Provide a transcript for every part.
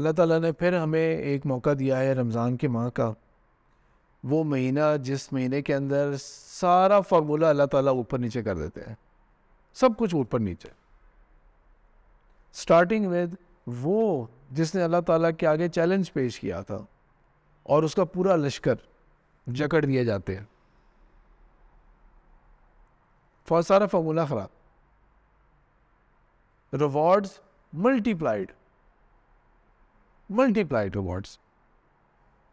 अल्लाह ताला ने फिर हमें एक मौका दिया है रमज़ान के माह का वो महीना जिस महीने के अंदर सारा फार्मूला अल्लाह ताला ऊपर नीचे कर देते हैं सब कुछ ऊपर नीचे स्टार्टिंग विद वो जिसने अल्लाह ताला के आगे चैलेंज पेश किया था और उसका पूरा लश्कर जकड़ दिए जाते हैं सारा फार्मूला ख़राब rewards multiplied multiply to words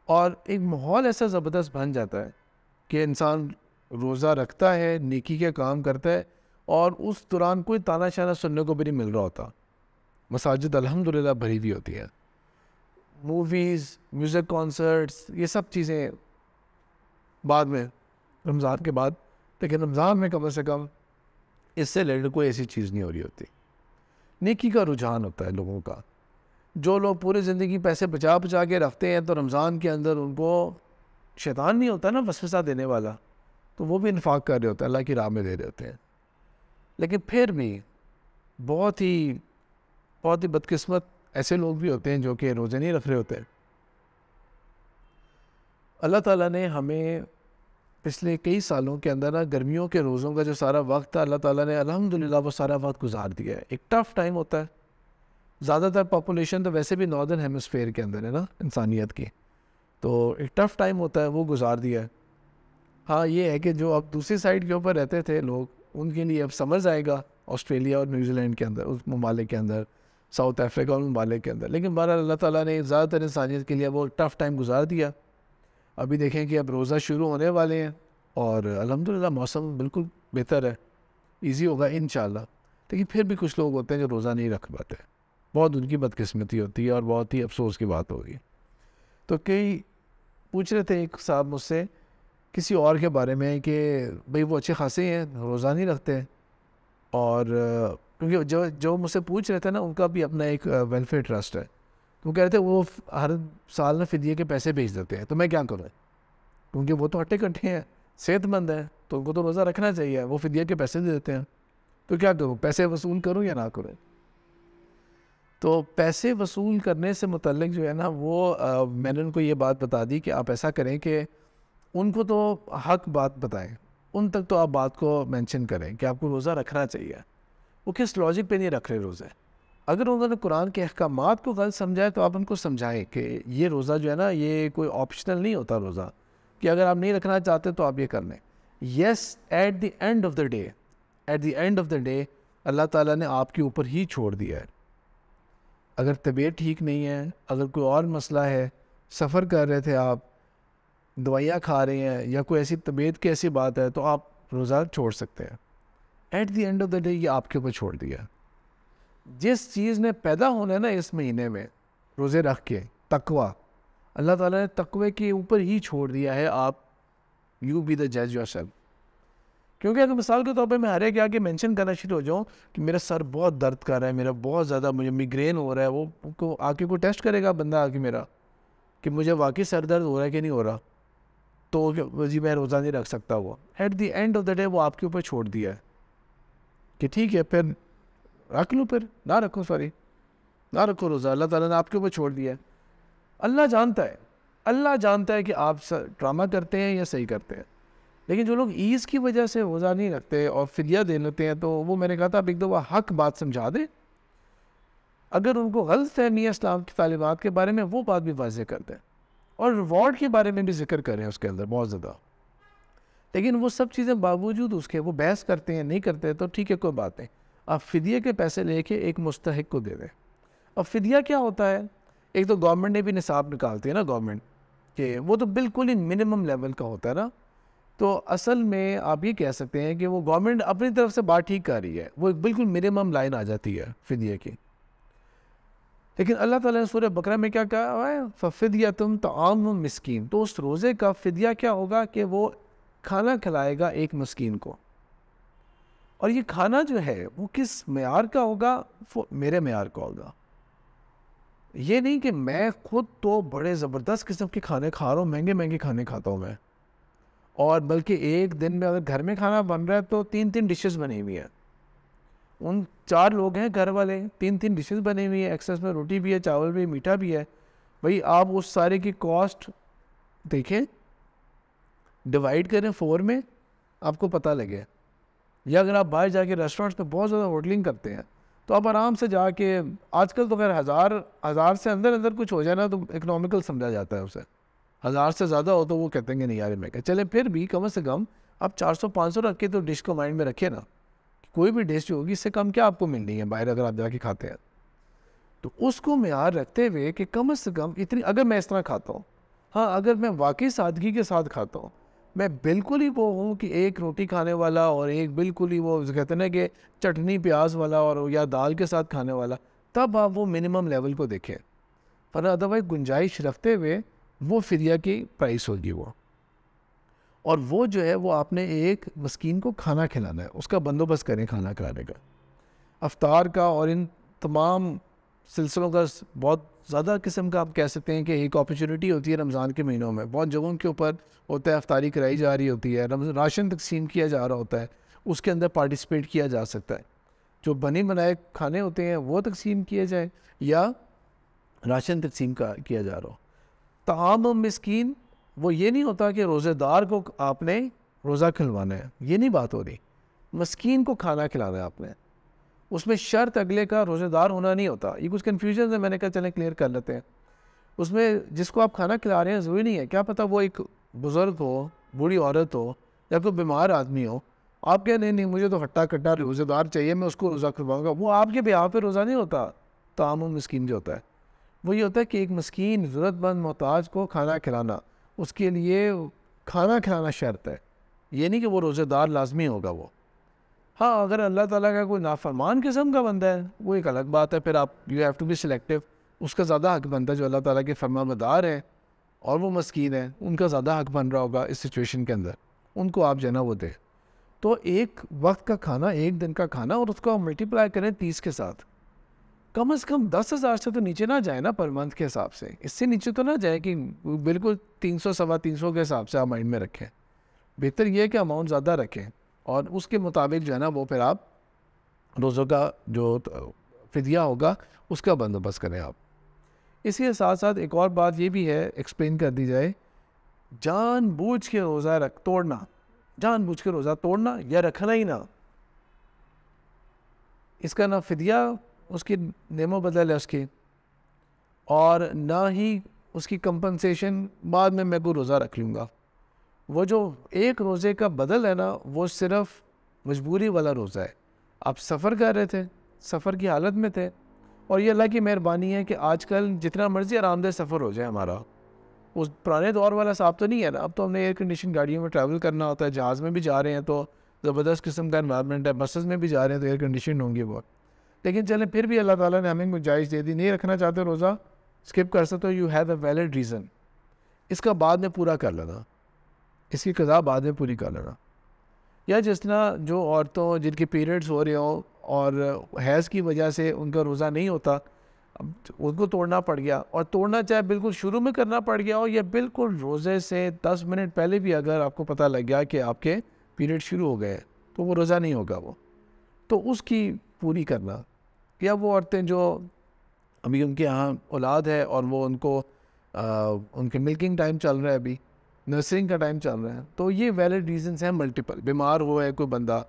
और एक माहौल ऐसा ज़बरदस्त बन जाता है कि इंसान रोज़ा रखता है नेकी के काम करता है और उस दौरान कोई ताना शाना सुनने को भी नहीं मिल रहा होता मसाजिद अलहमदिल्ला भरी हुई होती है मूवीज़ म्यूज़िक कॉन्सर्ट्स ये सब चीज़ें बाद में रमज़ान के बाद लेकिन रमज़ान में कम से कम इससे रिलेटेड कोई ऐसी चीज़ नहीं हो रही होती नेकी का रुझान होता है लोगों का जो लोग पूरी ज़िंदगी पैसे बचा बचा के रखते हैं तो रमज़ान के अंदर उनको शैतान नहीं होता ना वसवसा देने वाला तो वो भी इन्फाक कर रहे होते हैं अल्लाह की राह में दे रहे होते हैं लेकिन फिर भी बहुत ही बहुत ही बदकस्मत ऐसे लोग भी होते हैं जो कि रोज़े नहीं रख रहे होते अल्लाह ताला ने हमें पिछले कई सालों के अंदर ना गर्मियों के रोज़ों का जो सारा वक्त था अल्लाह ताला ने अलहमदिल्ला वो सारा वक्त गुजार दिया है एक टफ़ टाइम होता है ज़्यादातर पॉपुलेशन तो वैसे भी नॉर्दर्न हेमस्फेयर के अंदर है ना इंसानियत की तो एक टफ़ टाइम होता है वो गुजार दिया है हाँ ये है कि जो अब दूसरी साइड के ऊपर रहते थे लोग उनके लिए अब समझ आएगा ऑस्ट्रेलिया और न्यूजीलैंड के अंदर उस ममालिक के अंदर साउथ अफ्रीका और ममालिक के अंदर लेकिन बहर अल्लाह ताला ने ज़्यादातर इंसानियत के लिए वो टफ़ टाइम गुजार दिया अभी देखें कि अब रोज़ा शुरू होने वाले हैं और अलहमदिल्ला मौसम बिल्कुल बेहतर है ईजी होगा इन लेकिन फिर भी कुछ लोग होते हैं जो रोज़ा नहीं रख पाते बहुत उनकी बदकिस्मती होती है और बहुत ही अफसोस की बात होगी तो कई पूछ रहे थे एक साहब मुझसे किसी और के बारे में कि भाई वो अच्छे खासे हैं रोज़ानी रखते हैं और क्योंकि जो जो मुझसे पूछ रहे थे ना उनका भी अपना एक वेलफेयर ट्रस्ट है तो कह रहे थे वो हर साल में फिदिये के पैसे भेज देते हैं तो मैं क्या करूँ क्योंकि वो तो हट्टे कट्ठे हैं सेहतमंद हैं तो उनको तो रोज़ा रखना चाहिए वो फिदिया के पैसे दे देते हैं तो क्या करूँ पैसे वसूल करूँ या ना करूँ तो पैसे वसूल करने से मुतलक जो है ना वो आ, मैंने उनको ये बात बता दी कि आप ऐसा करें कि उनको तो हक बात बताएं उन तक तो आप बात को मेंशन करें कि आपको रोज़ा रखना चाहिए वो किस लॉजिक पे नहीं रख रहे रोज़े अगर उन्होंने कुरान के अहकाम को गलत समझाए तो आप उनको समझाएं कि ये रोज़ा जो है ना ये कोई ऑप्शनल नहीं होता रोज़ा कि अगर आप नहीं रखना चाहते तो आप ये कर लें yes at the end of the day at the end of the day अल्लाह ताला ने आपके ऊपर ही छोड़ दिया है अगर तबीयत ठीक नहीं है अगर कोई और मसला है सफ़र कर रहे थे आप दवाइयाँ खा रहे हैं या कोई ऐसी तबीयत की ऐसी बात है तो आप रोज़ा छोड़ सकते हैं at the end of the day ये आपके ऊपर छोड़ दिया जिस चीज़ ने पैदा होना है ना इस महीने में रोज़े रख के तकवा अल्लाह ताला ने तकवे के ऊपर ही छोड़ दिया है आप यू बी द जज योर सेल्फ क्योंकि अगर मिसाल के तौर पर मैं हर एक आगे मैंशन करना शुरू हो जाऊँ कि मेरा सर बहुत दर्द कर रहा है मेरा बहुत ज़्यादा मुझे मिग्रेन हो रहा है वो को आके को टेस्ट करेगा बंदा आके मेरा कि मुझे वाकई सर दर्द हो रहा है कि नहीं हो रहा तो जी मैं रोज़ा नहीं रख सकता वो at the end of the day वो आपके ऊपर छोड़ दिया है कि ठीक है फिर रख लूँ फिर ना रखो सॉरी ना रखो रोज़ा अल्लाह ताला ने आपके ऊपर छोड़ दिया है अल्लाह जानता है अल्लाह जानता है कि आप ट्रामा करते हैं या सही करते हैं लेकिन जो लोग ईज़ की वजह से रोज़ा नहीं रखते और फिदिया दे लेते हैं तो वो मैंने कहा था आप एक दो हक बात समझा दें अगर उनको गलत फहमी है इस्लाम की तालीमत के बारे में वो बात भी वाजह कर दें और रिवॉर्ड के बारे में भी जिक्र करें उसके अंदर बहुत ज़्यादा लेकिन वो सब चीज़ें बावजूद उसके वो बहस करते हैं नहीं करते तो ठीक है कोई बात नहीं आप फिदिया के पैसे लेके एक मुस्तक को दे दें अब फिदिया क्या होता है एक तो गवर्नमेंट ने भी निसाब निकालती है ना गवर्नमेंट कि वो तो बिल्कुल ही मिनिमम लेवल का होता है ना तो असल में आप ये कह सकते हैं कि वो गवर्नमेंट अपनी तरफ से बात ठीक कर रही है वो बिल्कुल मिनिमम लाइन आ जाती है फिदिया की लेकिन अल्लाह ताला ने सूर्य बकरा में क्या कहा है फ़िदिया तुम तमाम मस्किन तो उस रोज़े का फ़िदिया क्या होगा कि वो खाना खिलाएगा एक मस्किन को और ये खाना जो है वो किस मैार का होगा वो मेरे मैार का होगा ये नहीं कि मैं खुद तो बड़े ज़बरदस्त किस्म के खाने खा रहा हूँ महंगे महंगे खाने खाता हूँ मैं और बल्कि एक दिन में अगर घर में खाना बन रहा है तो तीन तीन डिशेस बनी हुई हैं उन चार लोग हैं घर वाले तीन तीन डिशेस बनी हुई हैं एक्सेस में रोटी भी है चावल भी मीठा भी है भाई आप उस सारे की कॉस्ट देखें डिवाइड करें फोर में आपको पता लगे या अगर आप बाहर जाके रेस्टोरेंट्स में बहुत ज़्यादा होटलिंग करते हैं तो आप आराम से जाके आजकल तो खैर हज़ार हज़ार से अंदर अंदर कुछ हो जाए ना तो इकनॉमिकल समझा जाता है उसे हज़ार से ज़्यादा हो तो वो कहते हैं कि नहीं यार मैं कह चले फिर भी कम से कम आप चार सौ पाँच सौ रख के तो डिश को माइंड में रखिए ना कि कोई भी डिश होगी इससे कम क्या आपको मिलनी है बाहर अगर आप जाके खाते हैं तो उसको मैार रखते हुए कि कम से कम इतनी अगर मैं इस तरह खाता हूँ हाँ अगर मैं वाकई सादगी के साथ खाता हूँ मैं बिल्कुल ही वो हूँ कि एक रोटी खाने वाला और एक बिल्कुल ही वो कहते ना कि चटनी प्याज वाला और या दाल के साथ खाने वाला तब आप वो मिनिमम लेवल को देखें पर अदरवाइज गुंजाइश रखते हुए वो फिदिया की प्राइस होगी वो और वो जो है वो आपने एक मस्किन को खाना खिलाना है उसका बंदोबस्त करें खाना खिलाने का अवतार का और इन तमाम सिलसिलों का बहुत ज़्यादा किस्म का आप कह सकते हैं कि एक अपॉर्चुनिटी होती है रमज़ान के महीनों में बहुत जगहों के ऊपर होता है अफ्तारी कराई जा रही होती है राशन तकसीम किया जा रहा होता है उसके अंदर पार्टिसिपेट किया जा सकता है जो बने बनाए खाने होते हैं वो तकसीम किए जाए या राशन तकसीम का किया जा रहा हो ताम मस्किन वो ये नहीं होता कि रोज़ेदार को आपने रोज़ा खिलवाना है ये नहीं बात हो रही मस्किन को खाना खिलाना है आपने उसमें शर्त अगले का रोज़ेदार होना नहीं होता ये कुछ कन्फ्यूजन है मैंने कहा चलें क्लियर कर लेते हैं उसमें जिसको आप खाना खिला रहे हैं ज़रूरी नहीं है क्या पता वो एक बुज़ुर्ग हो बूढ़ी औरत हो या कोई बीमार आदमी हो आप कह नहीं नहीं मुझे तो हट्टा कट्टा रोज़ेदार चाहिए मैं उसको रोज़ा खिलवाऊँगा वो आपके ब्याह पर रोज़ा नहीं होता ताम मस्किन जो होता है वो ये होता है कि एक मस्किन ज़रूरतमंद मोहताज को खाना खिलाना उसके लिए खाना खिलाना शर्त है ये नहीं कि वो रोज़ेदार लाजमी होगा वो हाँ अगर अल्लाह ताला का कोई नाफरमान किस्म का बंदा है वो एक अलग बात है फिर आप you have to be selective उसका ज़्यादा हक बनता है जो अल्लाह ताला के फरमाबदार है और वो मस्किन है उनका ज़्यादा हक बन रहा होगा इस सिचुएशन के अंदर उनको आप जो है ना वो दें तो एक वक्त का खाना एक दिन का खाना और उसको मल्टीप्लाई करें तीस के साथ कम से कम दस हज़ार से तो नीचे ना जाए ना पर मंथ के हिसाब से इससे नीचे तो ना जाए कि बिल्कुल तीन सौ सवा तीन सौ के हिसाब से आप माइंड में रखें बेहतर यह है कि अमाउंट ज़्यादा रखें और उसके मुताबिक जो है ना वो फिर आप रोज़ों का जो फिदिया होगा उसका बंदोबस्त करें आप इसके साथ साथ एक और बात ये भी है एक्सप्लेन कर दी जाए जान बूझ के रोज़ा रख तोड़ना जान बूझ के रोज़ा तोड़ना या रखना ही ना इसका ना फिदिया उसकी नेमो बदल है उसकी और ना ही उसकी कंपनसेशन बाद में मैं को रोज़ा रख लूँगा वो जो एक रोज़े का बदल है ना वो सिर्फ़ मजबूरी वाला रोज़ा है आप सफ़र कर रहे थे सफ़र की हालत में थे और ये अल्लाह की मेहरबानी है कि आजकल जितना मर्ज़ी आरामदेह सफ़र हो जाए हमारा उस पुराने दौर वाला साहब तो नहीं है ना अब तो हमने एयर कंडीशन गाड़ियों में ट्रैवल करना होता है जहाज़ में भी जा रहे हैं तो ज़बरदस्त किस्म का इन्वायरमेंट है बसेस में भी जा रहे हैं तो एयर कंडीशन होंगी बहुत लेकिन चलें फिर भी अल्लाह ताला ने हमें गुंजाइश दे दी नहीं रखना चाहते रोज़ा स्किप कर सकते हो you have a valid reason इसका बाद में पूरा कर लेना इसकी कज़ा बाद में पूरी कर लेना या जिस तरह जो औरतों जिनके पीरियड्स हो रहे हो और हैज़ की वजह से उनका रोज़ा नहीं होता अब उनको तोड़ना पड़ गया और तोड़ना चाहे बिल्कुल शुरू में करना पड़ गया हो या बिल्कुल रोज़े से दस मिनट पहले भी अगर आपको पता लग गया कि आपके पीरियड शुरू हो गए तो वो रोज़ा नहीं होगा वो तो उसकी पूरी करना या वो औरतें जो अभी उनके यहाँ औलाद है और वो उनको आ, उनके मिल्किंग टाइम चल रहा है अभी नर्सिंग का टाइम चल रहा है तो ये वैलिड रीजंस हैं मल्टीपल बीमार हुआ है कोई बंदा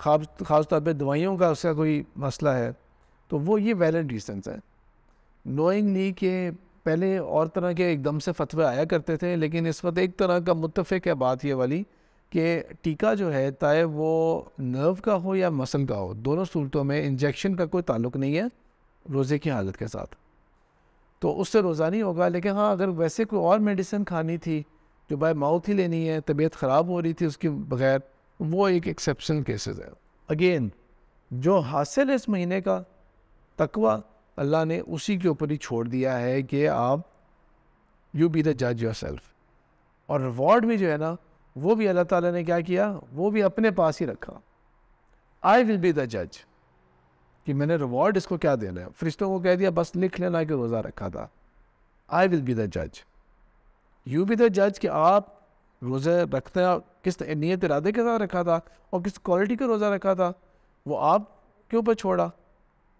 खास खास तौर पर दवाइयों का उसका कोई मसला है तो वो ये वैलिड रीजंस हैं नहीं के पहले और तरह के एकदम से फतवे आया करते थे लेकिन इस वक्त एक तरह का मुतफ़ है बात ये वाली कि टीका जो है चाहे वो नर्व का हो या मसल का हो दोनों सूरतों में इंजेक्शन का कोई ताल्लुक नहीं है रोज़े की हालत के साथ तो उससे रोज़ा नहीं होगा लेकिन हाँ अगर वैसे कोई और मेडिसिन खानी थी जो बाय माउथ ही लेनी है तबीयत ख़राब हो रही थी उसके बगैर वो एक एक्सेप्शन केसेस है अगेन जो हासिल है इस महीने का तकवा अल्लाह ने उसी के ऊपर ही छोड़ दिया है कि आप यू बी द जज योर सेल्फ और रिवॉर्ड भी जो है ना वो भी अल्लाह ताला ने क्या किया वो भी अपने पास ही रखा आई विल बी द जज कि मैंने रिवॉर्ड इसको क्या देना है फरिश्तों को कह दिया बस लिख लेना कि रोज़ा रखा था आई विल बी द जज यू बी द जज कि आप रोज़े रखते हैं किस नीयत इरादे के साथ रखा था और किस क्वालिटी का रोज़ा रखा था वो आप के ऊपर छोड़ा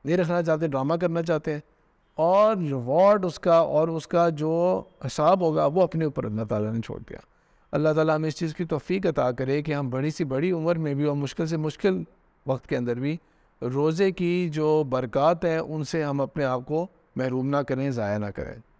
नहीं रखना चाहते ड्रामा करना चाहते हैं और रिवॉर्ड उसका और उसका जो हिसाब होगा वो अपने ऊपर अल्लाह ताला ने छोड़ दिया अल्लाह ताला हमें इस चीज़ की तोफ़ी अता करे कि हम बड़ी सी बड़ी उम्र में भी और मुश्किल से मुश्किल वक्त के अंदर भी रोज़े की जो बरक़ात है उनसे हम अपने आप को महरूम ना करें ज़ाया ना करें